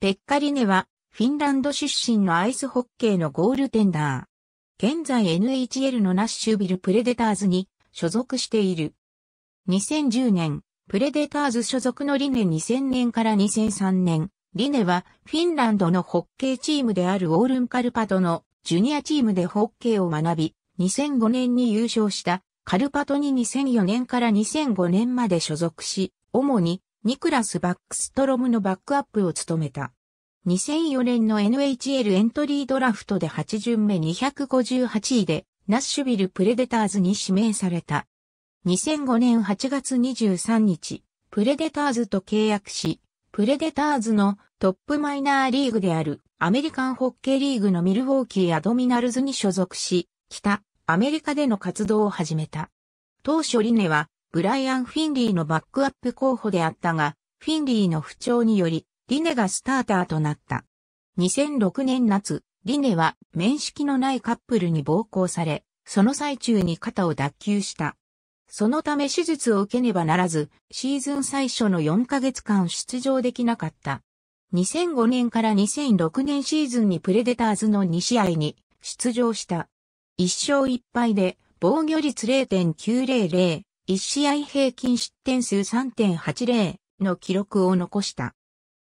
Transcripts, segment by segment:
ペッカリネは、フィンランド出身のアイスホッケーのゴールテンダー。現在 NHL のナッシュビルプレデターズに所属している。2010年、プレデターズ所属のリネ2000年から2003年、リネはフィンランドのホッケーチームであるオールンカルパトのジュニアチームでホッケーを学び、2005年に優勝したカルパトに2004年から2005年まで所属し、主にニクラス・バックストロムのバックアップを務めた。2004年の NHL エントリードラフトで8巡目258位で、ナッシュビル・プレデターズに指名された。2005年8月23日、プレデターズと契約し、プレデターズのトップマイナーリーグであるアメリカンホッケーリーグのミルウォーキー・アドミナルズに所属し、北アメリカでの活動を始めた。当初リネはブライアン・フィンリーのバックアップ候補であったが、フィンリーの不調により、リネがスターターとなった。2006年夏、リネは面識のないカップルに暴行され、その最中に肩を脱臼した。そのため手術を受けねばならず、シーズン最初の4ヶ月間出場できなかった。2005年から2006年シーズンにプレデターズの2試合に出場した。1勝1敗で防御率0.900、1試合平均失点数3.80の記録を残した。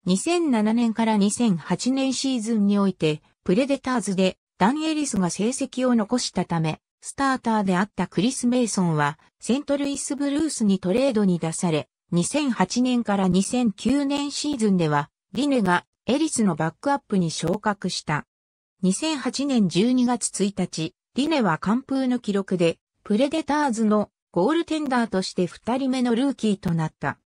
2007年から2008年シーズンにおいて、プレデターズでダン・エリスが成績を残したため、スターターであったクリス・メイソンは、セントルイス・ブルースにトレードに出され、2008年から2009年シーズンでは、リネがエリスのバックアップに昇格した。2008年12月1日、リネは完封の記録で、プレデターズのゴールテンダーとして2人目のルーキーとなった。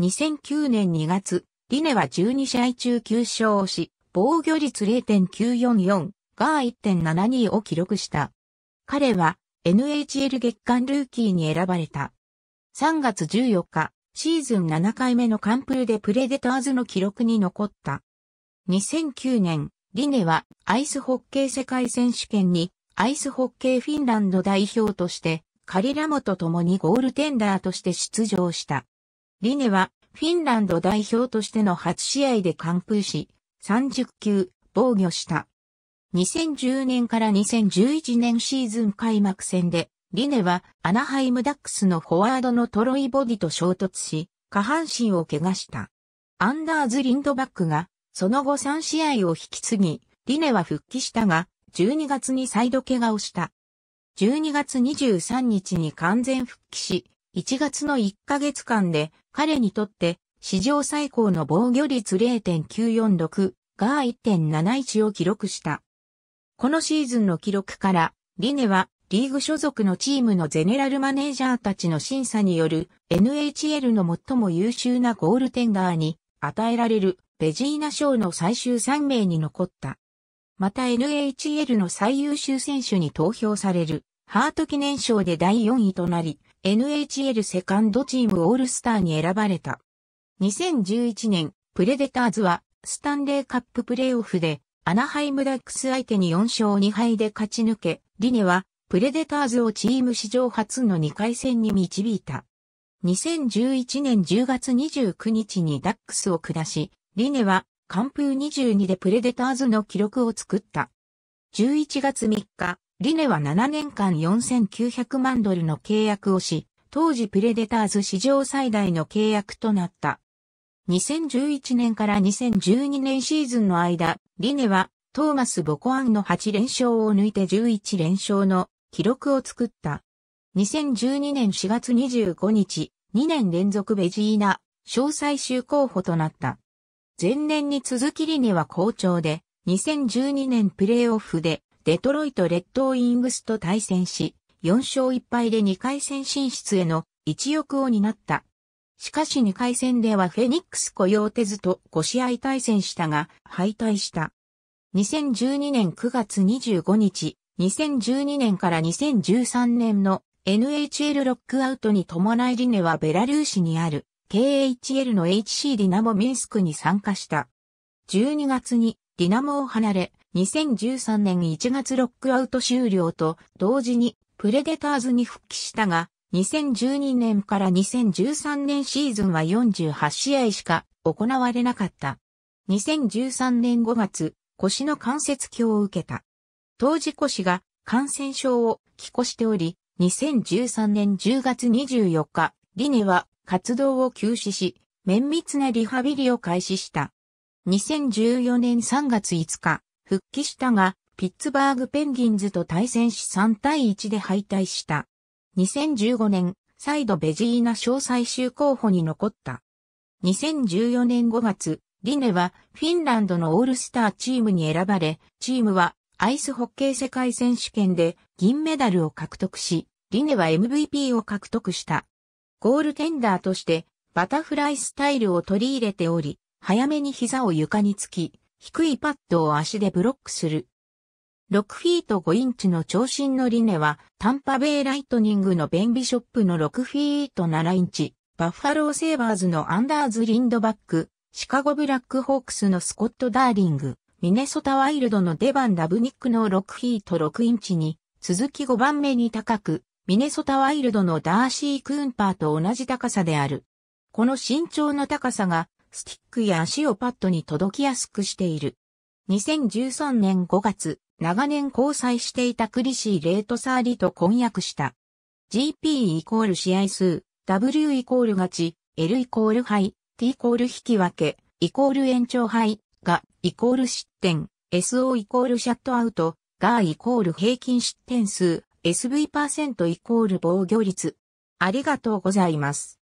2009年2月、リネは12試合中9勝をし、防御率0.944、が1.72を記録した。彼は NHL 月間ルーキーに選ばれた。3月14日、シーズン7回目のカンプルでプレデターズの記録に残った。2009年、リネはアイスホッケー世界選手権にアイスホッケーフィンランド代表としてカリラモと共にゴールテンダーとして出場した。リネはフィンランド代表としての初試合で完封し、30球防御した。2010年から2011年シーズン開幕戦で、リネはアナハイムダックスのフォワードのトロイボディと衝突し、下半身を怪我した。アンダーズ・リンドバックが、その後3試合を引き継ぎ、リネは復帰したが、12月にサイド怪我をした。12月23日に完全復帰し、1月の1ヶ月間で彼にとって史上最高の防御率0.946が1.71を記録した。このシーズンの記録からリネはリーグ所属のチームのゼネラルマネージャーたちの審査による NHL の最も優秀なゴールテンダーに与えられるベジーナ賞の最終3名に残った。また NHL の最優秀選手に投票されるハート記念賞で第4位となり、NHL セカンドチームオールスターに選ばれた。2011年、プレデターズは、スタンレーカッププレイオフで、アナハイムダックス相手に4勝2敗で勝ち抜け、リネは、プレデターズをチーム史上初の2回戦に導いた。2011年10月29日にダックスを下し、リネは、完封22でプレデターズの記録を作った。11月3日、リネは7年間4900万ドルの契約をし、当時プレデターズ史上最大の契約となった。2011年から2012年シーズンの間、リネはトーマス・ボコアンの8連勝を抜いて11連勝の記録を作った。2012年4月25日、2年連続ベジーナ、詳最終候補となった。前年に続きリネは好調で、2012年プレーオフでデトロイト・レッドウィングスと対戦し、4勝1敗で2回戦進出への一翼を担った。しかし2回戦ではフェニックス・雇用手テと5試合対戦したが、敗退した。2012年9月25日、2012年から2013年の NHL ロックアウトに伴いリネはベラルーシにある KHL の HC ディナモミンスクに参加した。12月にディナモを離れ、2013年1月ロックアウト終了と同時にプレデターズに復帰したが、2012年から2013年シーズンは48試合しか行われなかった。2013年5月、腰の関節鏡を受けた。当時腰が感染症を起こしており、2013年10月24日、リネは活動を休止し、綿密なリハビリを開始した。2014年3月5日、復帰したが、ピッツバーグペンギンズと対戦し3対1で敗退した。2015年、再度ベジーナ賞最終候補に残った。2014年5月、リネはフィンランドのオールスターチームに選ばれ、チームはアイスホッケー世界選手権で銀メダルを獲得し、リネは MVP を獲得した。ゴールテンダーとしてバタフライスタイルを取り入れており、早めに膝を床につき、低いパッドを足でブロックする。6フィート5インチの長身のリネは、タンパベイライトニングの便利ショップの6フィート7インチ、バッファローセーバーズのアンダーズ・リンドバック、シカゴブラックホークスのスコット・ダーリング、ミネソタワイルドのデバン・ラブニックの6フィート6インチに、続き5番目に高く、ミネソタワイルドのダーシー・クーンパーと同じ高さである。この身長の高さがスティックや足をパッドに届きやすくしている。2013年5月、長年交際していたクリシー・レートサーリと婚約した。GP イコール試合数、W イコール勝ち、L イコール敗、T イコール引き分け、イコール延長敗、が、イコール失点、SO イコールシャットアウト、がイコール平均失点数、SV% イコール防御率。ありがとうございます。